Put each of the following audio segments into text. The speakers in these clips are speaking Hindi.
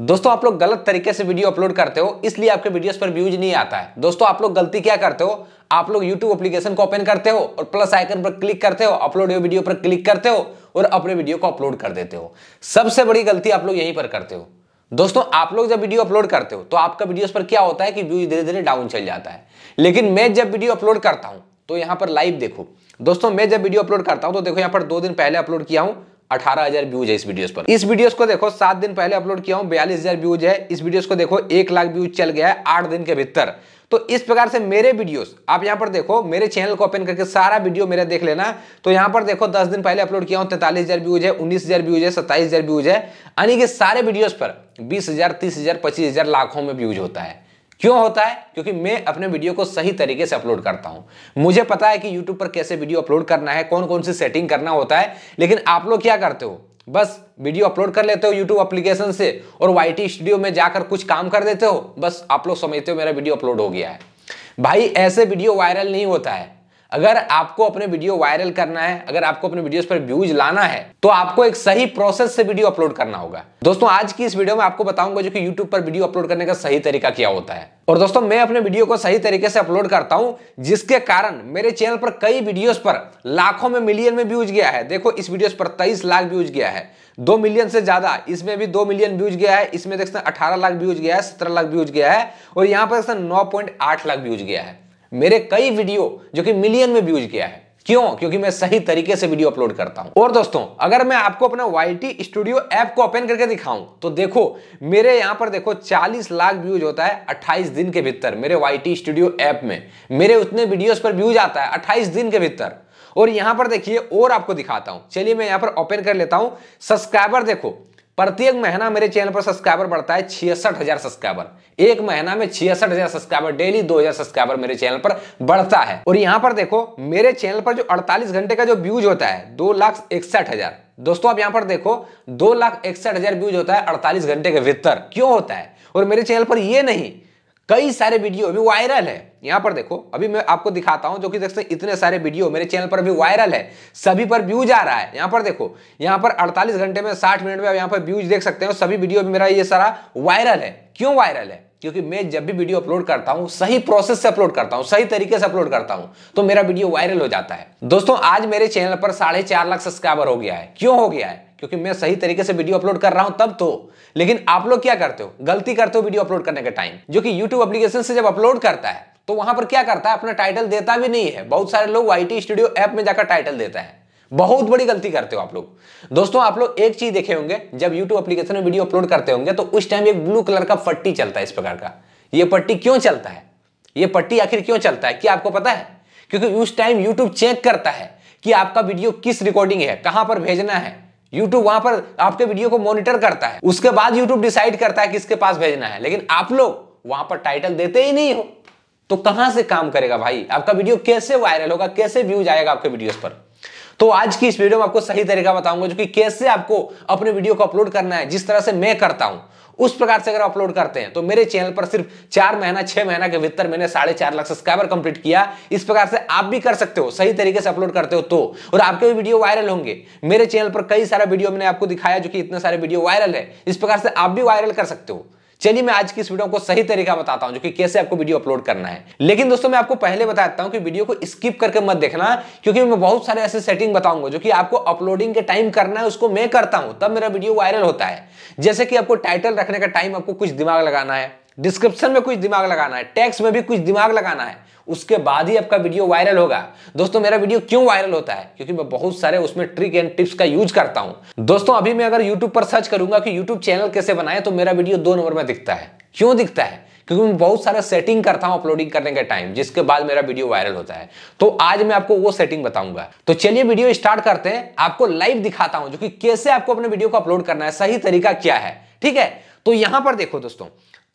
दोस्तों आप लोग गलत तरीके से वीडियो अपलोड करते हो इसलिए आपके वीडियोस पर व्यूज नहीं आता है दोस्तों आप लोग गलती क्या करते हो आप लोग यूट्यूब एप्लीकेशन को ओपन करते हो और प्लस आइकन पर क्लिक करते हो अपलोड वीडियो पर क्लिक करते हो और अपने वीडियो को अपलोड कर देते हो सबसे बड़ी गलती आप लोग यहीं पर करते हो दोस्तों आप लोग जब वीडियो अपलोड करते हो तो आपका वीडियो पर क्या होता है कि व्यूज धीरे धीरे डाउन चल जाता है लेकिन मैं जब वीडियो अपलोड करता हूं तो यहां पर लाइव देखो दोस्तों मैं जब वीडियो अपलोड करता हूं तो देखो यहां पर दो दिन पहले अपलोड किया हूं अठारह हजार व्यूज है इस वीडियोस पर इस वीडियोस को देखो सात दिन पहले अपलोड किया हूं बयालीस हजार व्यूज है इस वीडियोस को देखो एक लाख व्यूज चल गया है आठ दिन के भीतर तो इस प्रकार से मेरे वीडियोस आप यहाँ पर देखो मेरे चैनल को ओपन करके सारा वीडियो मेरा देख लेना तो यहाँ पर देखो दस दिन पहले अपलोड किया हूं तैतालीस हजार व्यूज है उन्नीस हजार व्यूज है सत्ताईस हजार व्यूज है यानी कि सारे वीडियोस पर बीस हजार तीस हजार पच्चीस हजार लाखों में व्यूज होता है क्यों होता है क्योंकि मैं अपने वीडियो को सही तरीके से अपलोड करता हूं मुझे पता है कि यूट्यूब पर कैसे वीडियो अपलोड करना है कौन कौन सी सेटिंग करना होता है लेकिन आप लोग क्या करते हो बस वीडियो अपलोड कर लेते हो यूट्यूब अप्लीकेशन से और वाई स्टूडियो में जाकर कुछ काम कर देते हो बस आप लोग समझते हो मेरा वीडियो अपलोड हो गया है भाई ऐसे वीडियो वायरल नहीं होता है अगर आपको अपने वीडियो वायरल करना है अगर आपको अपने वीडियोस पर व्यूज लाना है तो आपको एक सही प्रोसेस से वीडियो अपलोड करना होगा दोस्तों आज की इस वीडियो में आपको बताऊंगा जो कि यूट्यूब पर वीडियो अपलोड करने का सही तरीका क्या होता है और दोस्तों मैं अपने वीडियो को सही तरीके से अपलोड करता हूं जिसके कारण मेरे चैनल पर कई वीडियोस पर लाखों में मिलियन में व्यूज गया है देखो इस वीडियोस पर 23 लाख व्यूज गया है दो मिलियन से ज्यादा इसमें भी दो मिलियन व्यूज गया है इसमें देखते हैं अठारह लाख व्यूज गया है सत्रह लाख व्यूज गया है और यहाँ पर देखते हैं नौ लाख व्यूज गया है मेरे कई वीडियो जो कि मिलियन में व्यूज किया है क्यों क्योंकि मैं सही तरीके से वीडियो अपलोड करता हूं और दोस्तों अगर मैं आपको अपना वाई स्टूडियो ऐप को ओपन करके दिखाऊं तो देखो मेरे यहां पर देखो 40 लाख व्यूज होता है 28 दिन के भीतर मेरे वाई स्टूडियो ऐप में मेरे उतने वीडियोस पर व्यूज आता है 28 दिन के भीतर और यहां पर देखिए और आपको दिखाता हूं चलिए मैं यहां पर ओपन कर लेता हूं सब्सक्राइबर देखो प्रत्येक महीना मेरे चैनल पर सब्सक्राइबर बढ़ता है छियासठ हजार सब्सक्राइबर एक महीना में छियासठ हजार सब्सक्राइबर डेली दो हजार सब्सक्राइबर मेरे चैनल पर बढ़ता है और यहां पर देखो मेरे चैनल पर जो 48 घंटे का जो व्यूज होता है दो लाख इकसठ हजार दोस्तों आप यहां पर देखो दो लाख इकसठ हजार व्यूज होता है अड़तालीस घंटे के भीतर क्यों होता है और मेरे चैनल पर यह नहीं कई सारे वीडियो अभी वायरल है यहां पर देखो अभी मैं आपको दिखाता हूं जो कि देख सकते इतने सारे वीडियो मेरे चैनल पर अभी वायरल है सभी पर व्यूज आ रहा है यहां पर देखो यहां पर 48 घंटे में 60 मिनट में आप यहां पर व्यूज देख सकते हो सभी वीडियो मेरा ये सारा वायरल है क्यों वायरल है क्योंकि मैं जब भी वीडियो अपलोड करता हूँ सही प्रोसेस से अपलोड करता हूँ सही तरीके से अपलोड करता हूं तो मेरा वीडियो वायरल हो जाता है दोस्तों आज मेरे चैनल पर साढ़े चार लाख सब्सक्राइबर हो गया है क्यों हो गया है क्योंकि मैं सही तरीके से वीडियो अपलोड कर रहा हूं तब तो लेकिन आप लोग क्या करते हो गलती करते हो वीडियो अपलोड करने के टाइम जो कि यूट्यूब अप्लीकेशन से जब अपलोड करता है तो वहां पर क्या करता है अपना टाइटल देता भी नहीं है बहुत सारे लोग आई टी स्टूडियो ऐप में जाकर टाइटल देता है बहुत बड़ी गलती करते हो आप लोग दोस्तों आप लोग एक चीज देखे होंगे जब यूट्यूब एप्लीकेशन में वीडियो अपलोड करते होंगे तो उस टाइम एक ब्लू कलर का पट्टी चलता है इस प्रकार का ये पट्टी क्यों चलता है ये पट्टी आखिर क्यों चलता है क्या आपको पता है क्योंकि उस टाइम यूट्यूब चेक करता है कि आपका वीडियो किस रिकॉर्डिंग है कहां पर भेजना है YouTube वहां पर आपके वीडियो को मॉनिटर करता है उसके बाद YouTube डिसाइड करता है किसके पास भेजना है लेकिन आप लोग वहां पर टाइटल देते ही नहीं हो तो कहां से काम करेगा भाई आपका वीडियो कैसे वायरल होगा कैसे व्यूज आएगा आपके वीडियोस पर तो आज की इस वीडियो में आपको सही तरीका बताऊंगा जो कि कैसे आपको अपने वीडियो को अपलोड करना है जिस तरह से मैं करता हूं उस प्रकार से अगर अपलोड करते हैं तो मेरे चैनल पर सिर्फ चार महीना छह महीना के भीतर मैंने साढ़े चार लाख सब्सक्राइबर कंप्लीट किया इस प्रकार से आप भी कर सकते हो सही तरीके से अपलोड करते हो तो और आपके भी वीडियो वायरल होंगे मेरे चैनल पर कई सारा वीडियो मैंने आपको दिखाया जो कि इतने सारे वीडियो वायरल है इस प्रकार से आप भी वायरल कर सकते हो चलिए मैं आज की इस वीडियो को सही तरीका बताता हूं जो कि कैसे आपको वीडियो अपलोड करना है लेकिन दोस्तों मैं आपको पहले बताता हूं कि वीडियो को स्किप करके मत देखना क्योंकि मैं बहुत सारे ऐसे सेटिंग बताऊंगा जो कि आपको अपलोडिंग के टाइम करना है उसको मैं करता हूं तब मेरा वीडियो वायरल होता है जैसे कि आपको टाइटल रखने का टाइम आपको कुछ दिमाग लगाना है डिस्क्रिप्शन में कुछ दिमाग लगाना है टैक्स में भी कुछ दिमाग लगाना है उसके बाद ही आपका वीडियो वायरल होगा दोस्तों मेरा वीडियो क्यों वायरल होता है क्योंकि मैं बहुत सारे उसमें ट्रिक एंड टिप्स का यूज करता हूं दोस्तों अभी मैं अगर YouTube पर सर्च करूंगा कि YouTube चैनल कैसे बनाए तो मेरा वीडियो दो नंबर में दिखता है क्यों दिखता है क्योंकि मैं बहुत सारे सेटिंग करता हूं अपलोडिंग करने के टाइम जिसके बाद मेरा वीडियो वायरल होता है तो आज मैं आपको वो सेटिंग बताऊंगा तो चलिए वीडियो स्टार्ट करते हैं आपको लाइव दिखाता हूं जो कि कैसे आपको अपने वीडियो को अपलोड करना है सही तरीका क्या है ठीक है तो यहां पर देखो दोस्तों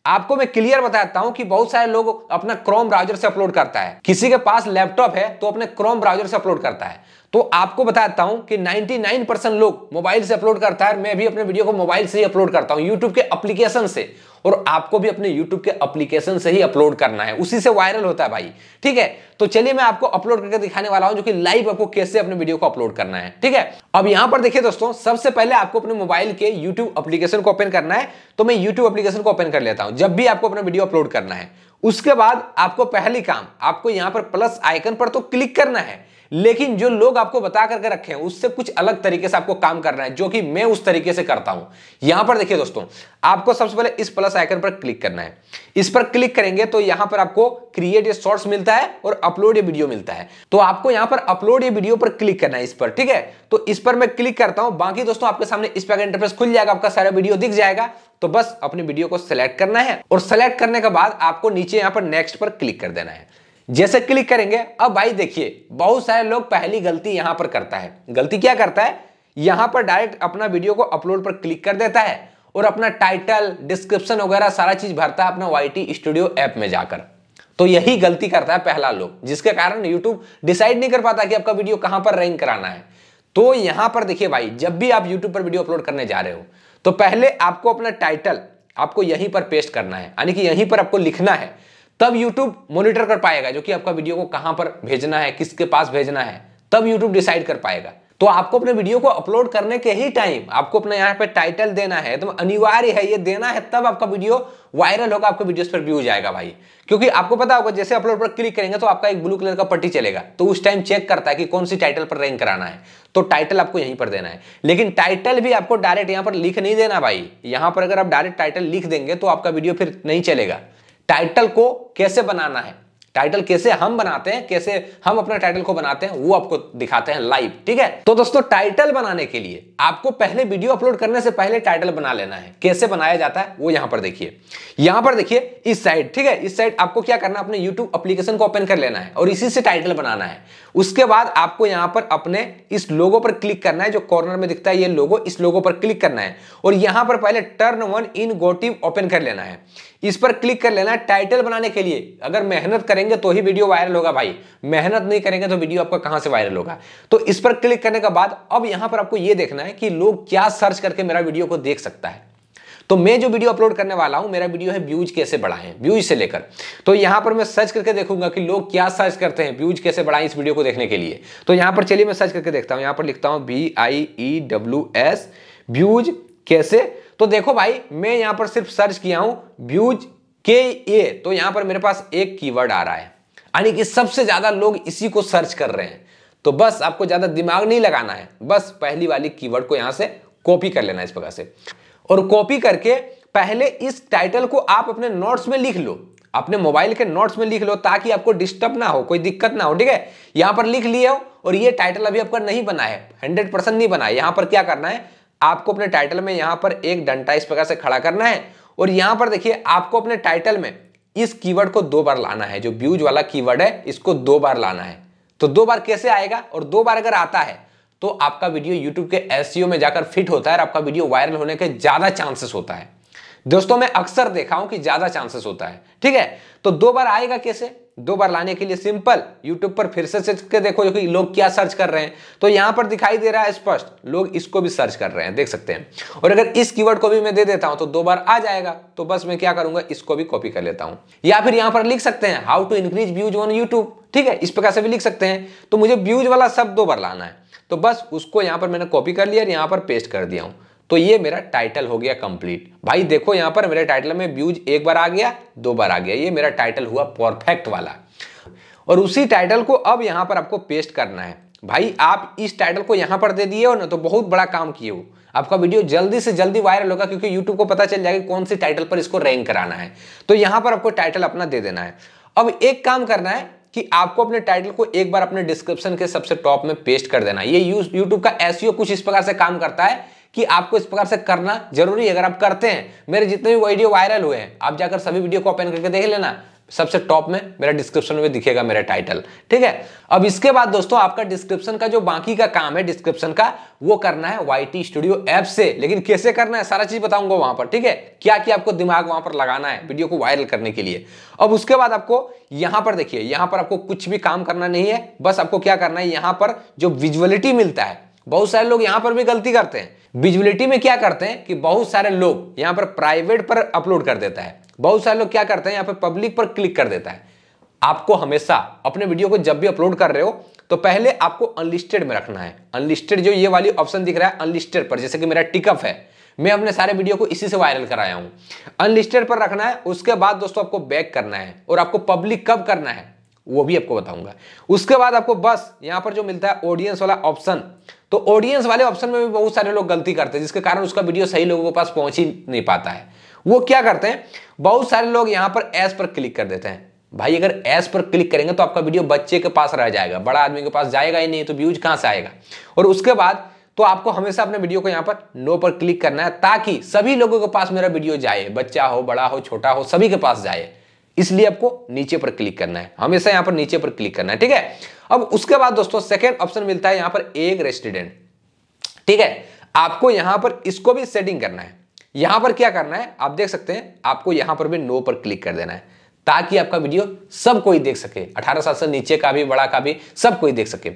आपको मैं क्लियर बताता हूं कि बहुत सारे लोग अपना क्रोम ब्राउजर से अपलोड करता है किसी के पास लैपटॉप है तो अपने क्रोम ब्राउजर से अपलोड करता है तो आपको बताता हूं कि 99 परसेंट लोग मोबाइल से अपलोड करता है मैं भी अपने वीडियो को मोबाइल से ही अपलोड करता हूं यूट्यूब के एप्लीकेशन से और आपको भी अपने यूट्यूब के एप्लीकेशन से ही अपलोड करना है उसी से वायरल होता है भाई ठीक है तो चलिए मैं आपको अपलोड करके दिखाने वाला हूं जो कि लाइव आपको कैसे अपने वीडियो को अपलोड करना है ठीक है अब यहां पर देखिए दोस्तों सबसे पहले आपको अपने मोबाइल के यूट्यूब अप्लीकेशन को ओपन करना है तो मैं यूट्यूब अप्लीकेशन को ओपन कर लेता हूं जब भी आपको अपना वीडियो अपलोड करना है उसके बाद आपको पहली काम आपको यहां पर प्लस आइकन पर तो क्लिक करना है लेकिन जो लोग आपको बता करके रखे हैं उससे कुछ अलग तरीके से आपको काम करना है जो कि मैं उस तरीके से करता हूं यहां पर देखिए दोस्तों आपको सबसे पहले इस प्लस आइकन पर क्लिक करना है इस पर क्लिक करेंगे तो यहां पर आपको क्रिएट ए शॉर्ट्स मिलता है और अपलोड ए वीडियो मिलता है तो आपको यहां पर अपलोड ए वीडियो पर क्लिक करना है इस पर ठीक है तो इस पर मैं क्लिक करता हूं बाकी दोस्तों आपके सामने इस पर इंटरफेस खुल जाएगा आपका सारा वीडियो दिख जाएगा तो बस अपने वीडियो को सिलेक्ट करना है और सिलेक्ट करने के बाद आपको नीचे यहां पर नेक्स्ट पर क्लिक कर देना है जैसे क्लिक करेंगे अब भाई देखिए बहुत सारे लोग पहली गलती यहां पर करता है गलती क्या करता है यहां पर डायरेक्ट अपना वीडियो को अपलोड पर क्लिक कर देता है और अपना टाइटल डिस्क्रिप्शन वगैरह सारा चीज भरता है अपना वाई स्टूडियो ऐप में जाकर तो यही गलती करता है पहला लोग जिसके कारण यूट्यूब डिसाइड नहीं कर पाता कि आपका वीडियो कहां पर रैंक कराना है तो यहां पर देखिए भाई जब भी आप यूट्यूब पर वीडियो अपलोड करने जा रहे हो तो पहले आपको अपना टाइटल आपको यहीं पर पेस्ट करना है यानी कि यहीं पर आपको लिखना है तब यूट्यूब मॉनिटर कर पाएगा जो कि आपका वीडियो को कहां पर भेजना है किसके पास भेजना है तब यूट्यूब डिसाइड कर पाएगा तो आपको अपने वीडियो को अपलोड करने के ही टाइम आपको अपने यहाँ पे टाइटल देना है तो अनिवार्य है ये देना है तब आपका वीडियो वायरल होगा आपके वीडियोस पर व्यू जाएगा भाई क्योंकि आपको पता होगा जैसे अपलोड पर क्लिक करेंगे तो आपका एक ब्लू कलर का पट्टी चलेगा तो उस टाइम चेक करता है कि कौन सी टाइटल पर रैंक कराना है तो टाइटल आपको यहीं पर देना है लेकिन टाइटल भी आपको डायरेक्ट यहाँ पर लिख नहीं देना भाई यहाँ पर अगर आप डायरेक्ट टाइटल लिख देंगे तो आपका वीडियो फिर नहीं चलेगा टाइटल को कैसे बनाना है टाइटल कैसे हम बनाते हैं कैसे हम अपने टाइटल को बनाते हैं वो आपको दिखाते हैं लाइव ठीक है तो दोस्तों टाइटल बनाने के लिए आपको पहले वीडियो अपलोड करने से पहले टाइटल बना लेना है कैसे बनाया जाता है वो यहां पर देखिए यहां पर देखिए इस साइड ठीक है इस साइड आपको क्या करना है अपने यूट्यूब अप्लीकेशन को ओपन कर लेना है और इसी से टाइटल बनाना है उसके बाद आपको यहां पर अपने इस लोगो पर क्लिक करना है जो कॉर्नर में दिखता है ये लोगो इस लोगो पर क्लिक करना है और यहां पर पहले टर्न वन इन गोटिव ओपन कर लेना है इस पर क्लिक कर लेना है टाइटल बनाने के लिए अगर मेहनत करेंगे तो ही वीडियो वायरल होगा भाई मेहनत नहीं करेंगे तो वीडियो आपका कहां से वायरल होगा तो इस पर क्लिक करने के बाद अब यहां पर आपको यह देखना है कि लोग क्या सर्च करके मेरा वीडियो को देख सकता है तो मैं जो वीडियो अपलोड करने वाला हूं मेरा वीडियो है व्यूज कैसे बढ़ाएं व्यूज से लेकर तो यहां पर मैं सर्च करके देखूंगा कि लोग क्या सर्च करते हैं व्यूज कैसे बढ़ाएं इस वीडियो को देखने के लिए तो यहां पर चलिए मैं सर्च करके देखता हूं यहां पर लिखता हूं B I E W S views कैसे तो देखो भाई मैं यहां पर सिर्फ सर्च किया हूं व्यूज के ए तो यहां पर मेरे पास एक कीवर्ड आ रहा है यानी कि सबसे ज़्यादा लोग इसी को सर्च कर रहे हैं तो बस आपको ज़्यादा दिमाग नहीं लगाना है बस पहली वाली कीवर्ड को यहां से कॉपी कर लेना इस प्रकार से और कॉपी करके पहले इस टाइटल को आप अपने नोट्स में लिख लो अपने मोबाइल के नोट्स में लिख लो ताकि आपको डिस्टर्ब ना हो कोई दिक्कत ना हो ठीक है यहां पर लिख लिया हो और ये टाइटल अभी आपका नहीं बना है हंड्रेड परसेंट नहीं बना है यहां पर क्या करना है आपको अपने टाइटल में यहां पर एक डंटा इस प्रकार से खड़ा करना है और यहां पर देखिए आपको अपने टाइटल में इस कीवर्ड को दो बार लाना है जो ब्यूज वाला कीवर्ड है इसको दो बार लाना है तो दो बार कैसे आएगा और दो बार अगर आता है तो आपका वीडियो यूट्यूब के एस e में जाकर फिट होता है और आपका वीडियो वायरल होने के ज़्यादा चांसेस होता है दोस्तों मैं अक्सर देखा हूं कि ज़्यादा चांसेस होता है ठीक है तो दो बार आएगा कैसे दो बार लाने के लिए सिंपल यूट्यूब पर फिर से सर्च के देखो क्योंकि लोग क्या सर्च कर रहे हैं तो यहां पर दिखाई दे रहा है स्पष्ट लोग इसको भी सर्च कर रहे हैं देख सकते हैं और अगर इस कीवर्ड को भी मैं दे देता हूं तो दो बार आ जाएगा तो बस मैं क्या करूंगा इसको भी कॉपी कर लेता हूं या फिर यहां पर लिख सकते हैं how to increase views on YouTube ठीक है इस प्रकार से भी लिख सकते हैं तो मुझे व्यूज वाला शब्द दो बार लाना है तो बस उसको यहाँ पर मैंने कॉपी कर लिया और यहाँ पर पेस्ट कर दिया हूँ तो ये मेरा टाइटल हो गया कंप्लीट भाई देखो यहाँ पर मेरे टाइटल में व्यूज एक बार आ गया दो बार आ गया ये मेरा टाइटल हुआ परफेक्ट वाला और उसी टाइटल को अब यहाँ पर आपको पेस्ट करना है भाई आप इस टाइटल को यहाँ पर दे दिए हो ना तो बहुत बड़ा काम किए हो आपका वीडियो जल्दी से जल्दी वायरल होगा क्योंकि यूट्यूब को पता चल जाएगा कौन सी टाइटल पर इसको रैंक कराना है तो यहाँ पर आपको टाइटल अपना दे देना है अब एक काम करना है कि आपको अपने टाइटल को एक बार अपने डिस्क्रिप्शन के सबसे टॉप में पेस्ट कर देना ये यूट्यूब का एस e कुछ इस प्रकार से काम करता है कि आपको इस प्रकार से करना जरूरी है अगर आप करते हैं मेरे जितने भी वीडियो वायरल हुए हैं आप जाकर सभी वीडियो को ओपन करके देख लेना सबसे टॉप में मेरा डिस्क्रिप्शन में दिखेगा मेरा टाइटल ठीक है अब इसके बाद दोस्तों आपका डिस्क्रिप्शन का जो बाकी का काम है डिस्क्रिप्शन का वो करना है वाई टी स्टूडियो ऐप से लेकिन कैसे करना है सारा चीज बताऊंगा वहां पर ठीक है क्या क्या आपको दिमाग वहां पर लगाना है वीडियो को वायरल करने के लिए अब उसके बाद आपको यहां पर देखिए यहां पर आपको कुछ भी काम करना नहीं है बस आपको क्या करना है यहां पर जो विजुअलिटी मिलता है बहुत सारे लोग यहां पर भी गलती करते हैं विजिबिलिटी में क्या करते हैं कि बहुत सारे लोग यहां पर प्राइवेट पर अपलोड कर देता है बहुत सारे लोग क्या करते हैं यहां पर पब्लिक पर क्लिक कर देता है आपको हमेशा अपने वीडियो को जब भी अपलोड कर रहे हो तो पहले आपको अनलिस्टेड में रखना है अनलिस्टेड जो ये वाली ऑप्शन दिख रहा है अनलिस्टेड पर जैसे कि मेरा टिकअप है मैं अपने सारे वीडियो को इसी से वायरल कराया हूं अनलिस्टेड पर रखना है उसके बाद दोस्तों आपको बैक करना है और आपको पब्लिक कब करना है वो भी आपको बताऊंगा उसके बाद आपको बस यहां पर जो मिलता है ऑडियंस वाला ऑप्शन तो ऑडियंस वाले ऑप्शन में भी बहुत सारे लोग गलती करते हैं जिसके कारण उसका वीडियो सही लोगों के पास पहुंच ही नहीं पाता है वो क्या करते हैं बहुत सारे लोग यहां पर एस पर क्लिक कर देते हैं भाई अगर एस पर क्लिक करेंगे तो आपका वीडियो बच्चे के पास रह जाएगा बड़ा आदमी के पास जाएगा ही नहीं तो व्यूज कहां से आएगा और उसके बाद तो आपको हमेशा अपने वीडियो को यहां पर नो पर क्लिक करना है ताकि सभी लोगों के पास मेरा वीडियो जाए बच्चा हो बड़ा हो छोटा हो सभी के पास जाए इसलिए आपको नीचे पर क्लिक करना है हमेशा यहां पर नीचे पर क्लिक करना है ठीक है अब उसके बाद दोस्तों सेकेंड ऑप्शन मिलता है यहां पर एक रेस्टिडेंट ठीक है आपको यहां पर इसको भी सेटिंग करना है यहां पर क्या करना है आप देख सकते हैं आपको यहां पर भी नो पर क्लिक कर देना है ताकि आपका वीडियो सब कोई देख सके 18 साल से नीचे का भी बड़ा का भी सब कोई देख सके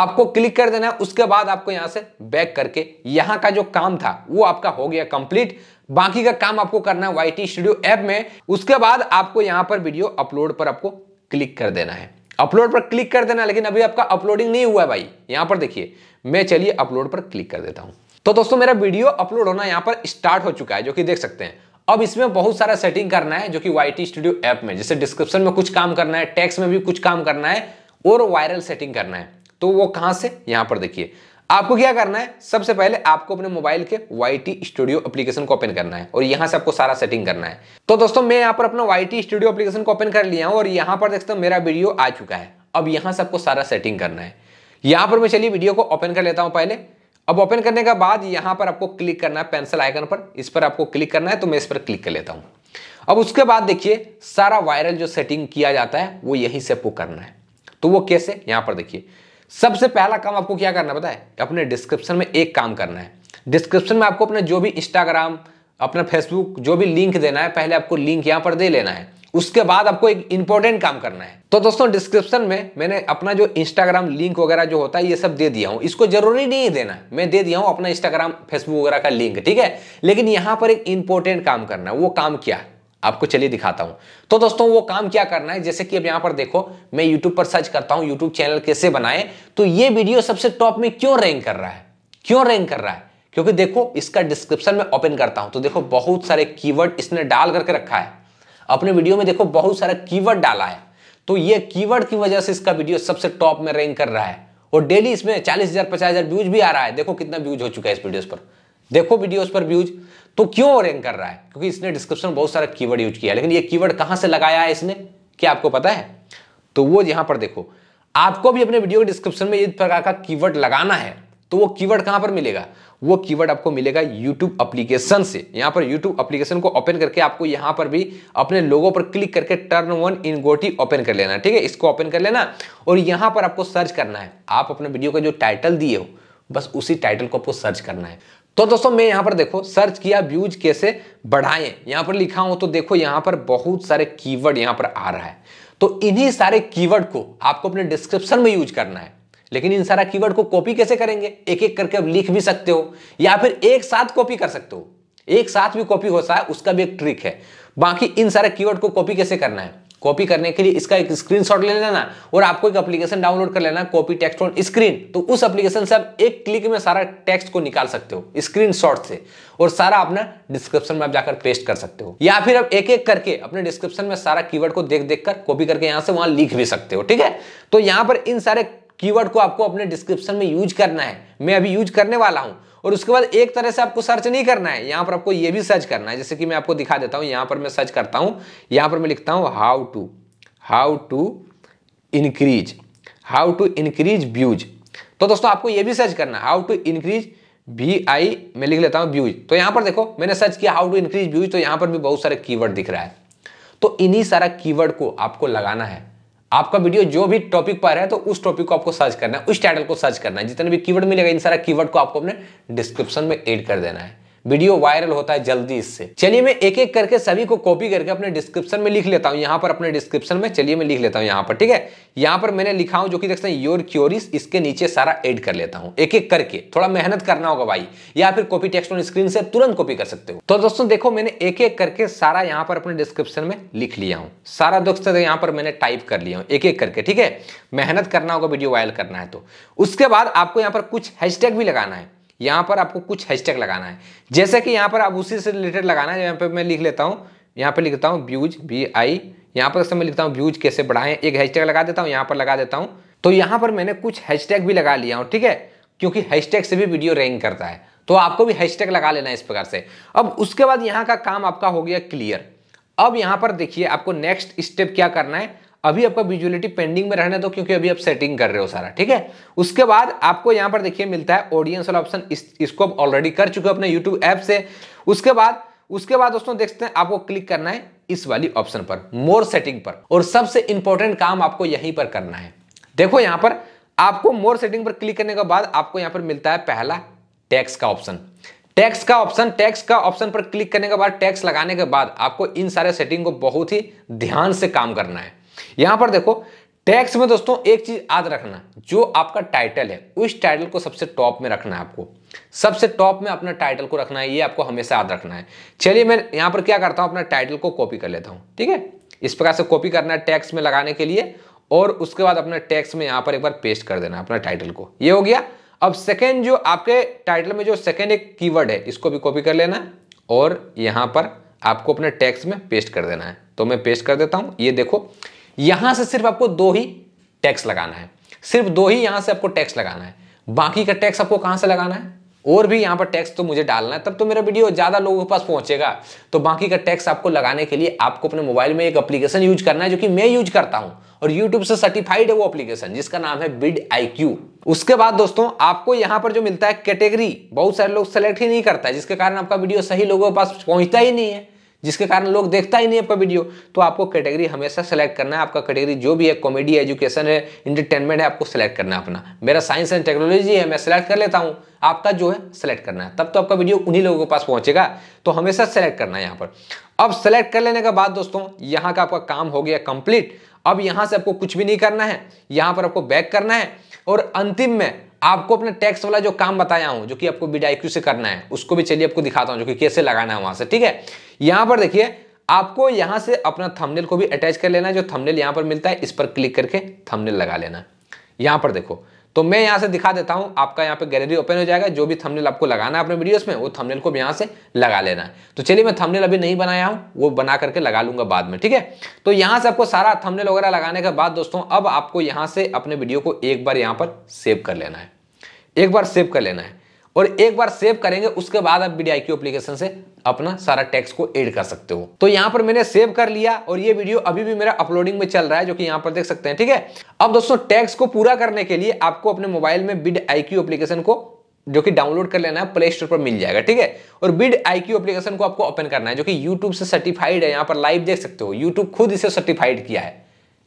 आपको क्लिक कर देना है उसके बाद आपको यहां से बैक करके यहां का जो काम था वो आपका हो गया कंप्लीट बाकी का काम आपको करना है वाई स्टूडियो ऐप में उसके बाद आपको यहां पर वीडियो अपलोड पर आपको क्लिक कर देना है अपलोड पर क्लिक कर देना लेकिन अभी आपका अपलोडिंग नहीं हुआ है भाई यहां पर देखिए मैं चलिए अपलोड पर क्लिक कर देता हूं तो दोस्तों मेरा वीडियो अपलोड होना यहां पर स्टार्ट हो चुका है जो कि देख सकते हैं अब इसमें बहुत सारा सेटिंग करना है जो कि वाई स्टूडियो ऐप में जैसे डिस्क्रिप्शन में कुछ काम करना है टैक्स में भी कुछ काम करना है और वायरल सेटिंग करना है तो वो कहां से यहां पर देखिए आपको क्या करना है सबसे पहले आपको अपने मोबाइल के वाई स्टूडियो एप्लीकेशन को ओपन करना है और यहां से आपको सारा सेटिंग करना है तो दोस्तों मैं यहां पर अपना वाई स्टूडियो एप्लीकेशन को ओपन कर लिया हूं और यहां पर देखते हूं मेरा वीडियो आ चुका है अब यहां से आपको सारा सेटिंग करना है यहां पर मैं चलिए वीडियो को ओपन कर लेता हूं पहले अब ओपन करने के बाद यहां पर आपको क्लिक करना है पेंसिल आइकन पर इस पर आपको क्लिक करना है तो मैं इस पर क्लिक कर लेता हूं अब उसके बाद देखिए सारा वायरल जो सेटिंग किया जाता है वो यहीं से आपको करना है तो वो कैसे यहां पर देखिए सबसे पहला काम आपको क्या करना पता है अपने डिस्क्रिप्शन में एक काम करना है डिस्क्रिप्शन में आपको अपना जो भी इंस्टाग्राम अपना फेसबुक जो भी लिंक देना है पहले आपको लिंक यहाँ पर दे लेना है उसके बाद आपको एक इंपॉर्टेंट काम करना है तो दोस्तों डिस्क्रिप्शन में मैंने अपना जो इंस्टाग्राम लिंक वगैरह जो होता है ये सब दे दिया हूं इसको जरूरी नहीं देना मैं दे दिया हूं अपना इंस्टाग्राम फेसबुक वगैरह का लिंक ठीक है लेकिन यहाँ पर एक इंपॉर्टेंट काम करना है वो काम क्या आपको चलिए दिखाता हूं तो दोस्तों वो काम क्या करना है जैसे कि अब यहां पर देखो मैं यूट्यूब पर सर्च करता हूं यूट्यूब चैनल कैसे बनाए तो ये वीडियो सबसे टॉप में क्यों रैंक कर रहा है क्यों रैंक कर रहा है क्योंकि देखो इसका डिस्क्रिप्शन में ओपन करता हूं तो देखो बहुत सारे कीवर्ड इसने डाल करके रखा है अपने वीडियो में देखो बहुत सारा कीवर्ड डाला है तो ये कीवर्ड की वजह से इसका वीडियो सबसे टॉप में रैंक कर रहा है और डेली इसमें चालीस हजार पचास हजार व्यूज भी आ रहा है देखो कितना व्यूज हो चुका है इस वीडियोस पर देखो वीडियोस पर व्यूज तो क्यों रैंक कर रहा है क्योंकि इसने डिस्क्रिप्शन में बहुत सारा कीवर्ड यूज किया लेकिन ये कीवर्ड कहां से लगाया है इसने क्या आपको पता है तो वो यहां पर देखो आपको भी अपने वीडियो के डिस्क्रिप्शन में इस प्रकार का कीवर्ड लगाना है तो वो कीवर्ड कहां पर मिलेगा वो कीवर्ड आपको मिलेगा यूट्यूब अप्लीकेशन से यहां पर यूट्यूब अप्लीकेशन को ओपन करके आपको यहां पर भी अपने लोगों पर क्लिक करके टर्न वन इन गोटी ओपन कर लेना ठीक है इसको ओपन कर लेना और यहां पर आपको सर्च करना है आप अपने वीडियो का जो टाइटल दिए हो बस उसी टाइटल को आपको सर्च करना है तो दोस्तों मैं यहां पर देखो सर्च किया व्यूज कैसे बढ़ाएं यहां पर लिखा हो तो देखो यहां पर बहुत सारे कीवर्ड यहां पर आ रहा है तो इन्हीं सारे कीवर्ड को आपको अपने डिस्क्रिप्शन में यूज करना है लेकिन इन सारा कीवर्ड को कॉपी कैसे करेंगे एक एक करके अब लिख भी सकते हो या फिर एक साथ कॉपी कर सकते हो एक साथ भी कॉपी होता है उसका भी एक ट्रिक है बाकी इन सारे कीवर्ड को कॉपी कैसे करना है कॉपी करने के लिए इसका एक स्क्रीनशॉट ले लेना और आपको एक एप्लीकेशन डाउनलोड कर लेना कॉपी टेक्स्ट ऑन स्क्रीन तो उस एप्लीकेशन से आप एक क्लिक में सारा टेक्स्ट को निकाल सकते हो स्क्रीनशॉट से और सारा अपना डिस्क्रिप्शन में आप जाकर पेस्ट कर सकते हो या फिर आप एक एक करके अपने डिस्क्रिप्शन में सारा कीवर्ड को देख देख कर कॉपी करके यहां से वहां लिख भी सकते हो ठीक है तो यहां पर इन सारे कीवर्ड को आपको अपने डिस्क्रिप्शन में यूज करना है मैं अभी यूज करने वाला हूं और उसके बाद एक तरह से आपको सर्च नहीं करना है यहाँ पर आपको ये भी सर्च करना है जैसे कि मैं आपको दिखा देता हूँ यहाँ पर मैं सर्च करता हूँ यहाँ पर मैं लिखता हूँ how to how to increase how to increase views तो दोस्तों आपको ये भी सर्च करना है how to increase V I मैं लिख लेता हूँ व्यूज तो यहाँ पर देखो मैंने सर्च किया हाउ टू इंक्रीज व्यूज तो यहाँ पर भी बहुत सारे कीवर्ड दिख रहा है तो इन्हीं सारा कीवर्ड को आपको लगाना है आपका वीडियो जो भी टॉपिक पर है तो उस टॉपिक को आपको सर्च करना है उस टाइटल को सर्च करना है जितने भी कीवर्ड मिलेगा इन सारा कीवर्ड को आपको अपने डिस्क्रिप्शन में एड कर देना है वीडियो वायरल होता है जल्दी इससे चलिए मैं एक एक करके सभी को कॉपी करके अपने डिस्क्रिप्शन में लिख लेता हूँ यहाँ पर अपने डिस्क्रिप्शन में चलिए मैं लिख लेता हूँ यहाँ पर ठीक है यहाँ पर मैंने लिखा हूँ जो कि देख सकते हैं योर क्योरिस इसके नीचे सारा एड कर लेता हूँ एक एक करके थोड़ा मेहनत करना होगा भाई या फिर कॉपी टेक्स्ट ऑन स्क्रीन से तुरंत कॉपी कर सकते हो तो दोस्तों देखो मैंने एक एक करके सारा यहाँ पर अपने डिस्क्रिप्शन में लिख लिया हूँ सारा दोस्तों यहाँ पर मैंने टाइप कर लिया हूँ एक एक करके ठीक है मेहनत करना होगा वीडियो वायरल करना है तो उसके बाद आपको यहाँ पर कुछ हैशटैग भी लगाना है यहाँ पर आपको कुछ हैशटैग लगाना है जैसे कि यहाँ पर आप उसी से रिलेटेड लगाना है यहाँ पर मैं लिख लेता हूँ यहाँ पर लिखता हूँ व्यूज वी आई यहाँ पर मैं लिखता हूँ व्यूज कैसे बढ़ाएं एक हैशटैग लगा देता हूँ यहाँ पर लगा देता हूँ तो यहाँ पर मैंने कुछ हैशटैग भी लगा लिया हूँ ठीक है क्योंकि हैशटैग से भी वीडियो रैंक करता है तो आपको भी हैशटैग लगा लेना है इस प्रकार से अब उसके बाद यहाँ का काम आपका हो गया क्लियर अब यहाँ पर देखिए आपको नेक्स्ट स्टेप क्या करना है अभी आपका विजुअलिटी पेंडिंग में रहने दो क्योंकि अभी आप सेटिंग कर रहे हो सारा ठीक है उसके बाद आपको यहां पर देखिए मिलता है ऑडियंस वाला ऑप्शन इस, इसको आप ऑलरेडी कर चुके हो अपने यूट्यूब ऐप से उसके बाद उसके बाद दोस्तों देखते हैं आपको क्लिक करना है इस वाली ऑप्शन पर मोर सेटिंग पर और सबसे इंपॉर्टेंट काम आपको यहीं पर करना है देखो यहां पर आपको मोर सेटिंग पर क्लिक करने के बाद आपको यहां पर मिलता है पहला टैक्स का ऑप्शन टैक्स का ऑप्शन टैक्स का ऑप्शन पर क्लिक करने के बाद टैक्स लगाने के बाद आपको इन सारे सेटिंग को बहुत ही ध्यान से काम करना है यहां पर देखो टैक्स में दोस्तों एक चीज याद रखना जो आपका टाइटल है उस टाइटल को सबसे टॉप में रखना है आपको सबसे टॉप में अपना टाइटल को रखना है ये आपको हमेशा याद रखना है चलिए मैं यहां पर क्या करता हूं अपना टाइटल को कॉपी कर लेता हूं ठीक है इस प्रकार से कॉपी करना है टैक्स में लगाने के लिए और उसके बाद अपना टैक्स में यहां पर एक बार पेस्ट कर देना अपना टाइटल को ये हो गया अब सेकेंड जो आपके टाइटल में जो सेकेंड एक कीवर्ड है इसको भी कॉपी कर लेना और यहां पर आपको अपने टैक्स में पेस्ट कर देना है तो मैं पेस्ट कर देता हूं ये देखो यहां से सिर्फ आपको दो ही टैक्स लगाना है सिर्फ दो ही यहां से आपको टैक्स लगाना है बाकी का टैक्स आपको कहां से लगाना है और भी यहां पर टैक्स तो मुझे डालना है तब तो मेरा वीडियो ज़्यादा लोगों के पास पहुंचेगा तो बाकी का टैक्स आपको लगाने के लिए आपको अपने मोबाइल में एक एप्लीकेशन यूज करना है जो कि मैं यूज करता हूँ और यूट्यूब से सर्टिफाइड है वो एप्लीकेशन जिसका नाम है बिड आई उसके बाद दोस्तों आपको यहां पर जो मिलता है कैटेगरी बहुत सारे लोग सेलेक्ट ही नहीं करता है जिसके कारण आपका वीडियो सही लोगों के पास पहुंचता ही नहीं है जिसके कारण लोग देखता ही नहीं है आपका वीडियो तो आपको कैटेगरी हमेशा सेलेक्ट करना है आपका कैटेगरी जो भी है कॉमेडी एजुकेशन है इंटरटेनमेंट है आपको सेलेक्ट करना है अपना मेरा साइंस एंड टेक्नोलॉजी है मैं सेलेक्ट कर लेता हूँ आपका जो है सेलेक्ट करना है तब तो आपका वीडियो उन्हीं लोगों के पास पहुंचेगा तो हमेशा सेलेक्ट करना है यहाँ पर अब सेलेक्ट कर लेने के बाद दोस्तों यहाँ का आपका काम हो गया कंप्लीट अब यहाँ से आपको कुछ भी नहीं करना है यहाँ पर आपको बैक करना है और अंतिम में आपको अपने टैक्स वाला जो काम बताया हूं जो कि आपको बीडीआईक्यू से करना है उसको भी चलिए आपको दिखाता हूं जो कि कैसे लगाना है वहां से ठीक है यहां पर देखिए आपको यहां से अपना थमनेल को भी अटैच कर लेना है जो थमनेल यहां पर मिलता है इस पर क्लिक करके थमनेल लगा लेना यहां पर देखो तो मैं यहां से दिखा देता हूं आपका यहां पे गैलरी ओपन हो जाएगा जो भी थंबनेल आपको लगाना है अपने वीडियोस में वो थंबनेल को भी यहां से लगा लेना है तो चलिए मैं थंबनेल अभी नहीं बनाया हूं वो बना करके लगा लूंगा बाद में ठीक है तो यहां से आपको सारा थंबनेल वगैरह लगाने के बाद दोस्तों अब आपको यहां से अपने वीडियो को एक बार यहां पर सेव कर लेना है एक बार सेव कर लेना है और एक बार सेव करेंगे उसके बाद आप बीडीआई क्यू एप्लीकेशन से अपना सारा टैक्स को एड कर सकते हो तो यहां पर मैंने सेव कर लिया और ये वीडियो अभी भी मेरा अपलोडिंग में चल रहा है जो कि यहां पर देख सकते हैं ठीक है अब दोस्तों टैक्स को पूरा करने के लिए आपको अपने मोबाइल में बिड आई क्यू एप्लीकेशन को जो कि डाउनलोड कर लेना है प्ले स्टोर पर मिल जाएगा ठीक है और बिड आई क्यू एप्लीकेशन को आपको ओपन करना है जो कि यूट्यूब से सर्टिफाइड है यहाँ पर लाइव देख सकते हो यूट्यूब खुद इसे सर्टिफाइड किया है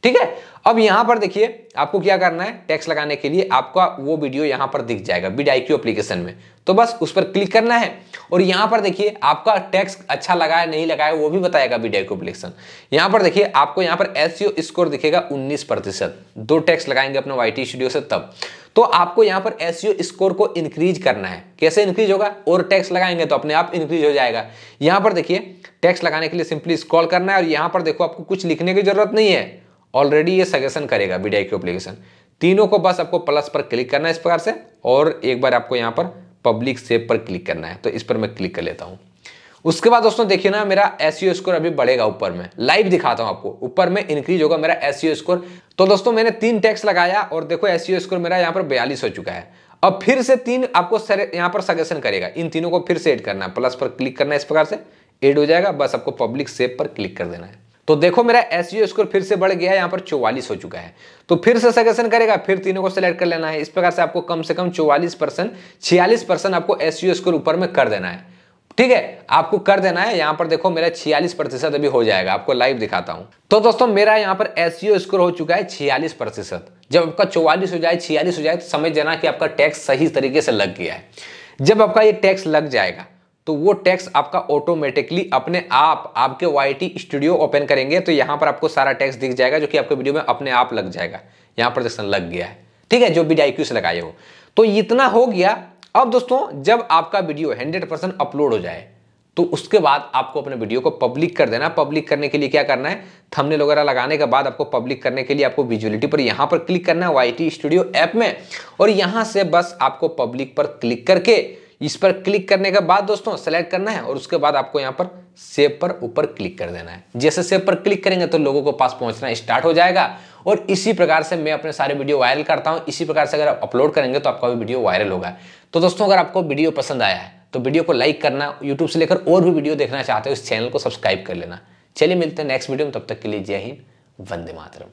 ठीक है अब यहां पर देखिए आपको क्या करना है टैक्स लगाने के लिए आपका वो वीडियो यहां पर दिख जाएगा बिड आई एप्लीकेशन में तो बस उस पर क्लिक करना है और यहां पर देखिए आपका टैक्स अच्छा लगाया नहीं लगाया वो भी बताएगा बी डाई एप्लीकेशन यहां पर देखिए आपको यहां पर एस स्कोर e दिखेगा उन्नीस प्रतिशत दो टैक्स लगाएंगे अपने वाई स्टूडियो से तब तो आपको यहां पर एस स्कोर e को इंक्रीज करना है कैसे इंक्रीज होगा और टैक्स लगाएंगे तो अपने आप इंक्रीज हो जाएगा यहां पर देखिए टैक्स लगाने के लिए सिंपली स्कॉल करना है और यहां पर देखो आपको कुछ लिखने की जरूरत नहीं है ऑलरेडी ये सजेशन करेगा बी डी एप्लीकेशन तीनों को बस आपको प्लस पर क्लिक करना है इस प्रकार से और एक बार आपको यहाँ पर पब्लिक सेव पर क्लिक करना है तो इस पर मैं क्लिक कर लेता हूँ उसके बाद दोस्तों देखिए ना मेरा एस स्कोर e अभी बढ़ेगा ऊपर में लाइव दिखाता हूँ आपको ऊपर में इंक्रीज होगा मेरा एस स्कोर e तो दोस्तों मैंने तीन टैक्स लगाया और देखो एस स्कोर e मेरा यहाँ पर बयालीस हो चुका है अब फिर से तीन आपको यहाँ पर सजेशन करेगा इन तीनों को फिर से एड करना है प्लस पर क्लिक करना है इस प्रकार से एड हो जाएगा बस आपको पब्लिक सेव पर क्लिक कर देना है तो देखो मेरा एस स्कोर फिर से बढ़ गया है यहाँ पर चौवालीस हो चुका है तो फिर से सजेशन करेगा फिर तीनों को सिलेक्ट कर लेना है इस प्रकार से आपको कम से कम चौवालीस परसेंट छियालीस परसेंट आपको एस स्कोर ऊपर में कर देना है ठीक है आपको कर देना है यहाँ पर देखो मेरा छियालीस प्रतिशत अभी हो जाएगा आपको लाइव दिखाता हूँ तो दोस्तों मेरा यहाँ पर एस स्कोर हो चुका है छियालीस प्रतिशत जब आपका चौवालीस हो जाए छियालीस हो जाए तो समझ जाना कि आपका टैक्स सही तरीके से लग गया है जब आपका ये टैक्स लग जाएगा तो वो टैक्स आपका ऑटोमेटिकली अपने आप आपके वाई स्टूडियो ओपन करेंगे तो यहाँ पर आपको सारा टैक्स दिख जाएगा जो कि आपके वीडियो में अपने आप लग जाएगा यहाँ जैसा लग गया है ठीक है जो भी डाइक्यू से लगाए हो तो इतना हो गया अब दोस्तों जब आपका वीडियो 100 परसेंट अपलोड हो जाए तो उसके बाद आपको अपने वीडियो को पब्लिक कर देना पब्लिक करने के लिए क्या करना है थंबनेल वगैरह लगाने के बाद आपको पब्लिक करने के लिए आपको विजुअलिटी पर यहां पर क्लिक करना है वाई स्टूडियो ऐप में और यहां से बस आपको पब्लिक पर क्लिक करके इस पर क्लिक करने के बाद दोस्तों सेलेक्ट करना है और उसके बाद आपको यहाँ पर सेव पर ऊपर क्लिक कर देना है जैसे सेव पर क्लिक करेंगे तो लोगों को पास पहुंचना स्टार्ट हो जाएगा और इसी प्रकार से मैं अपने सारे वीडियो वायरल करता हूँ इसी प्रकार से अगर आप अपलोड करेंगे तो आपका भी वीडियो वायरल होगा तो दोस्तों अगर आपको वीडियो पसंद आया है तो वीडियो को लाइक करना यूट्यूब से लेकर और भी वीडियो देखना चाहते हो इस चैनल को सब्सक्राइब कर लेना चलिए मिलते हैं नेक्स्ट वीडियो में तब तक के लिए जय हिंद वंदे मातरम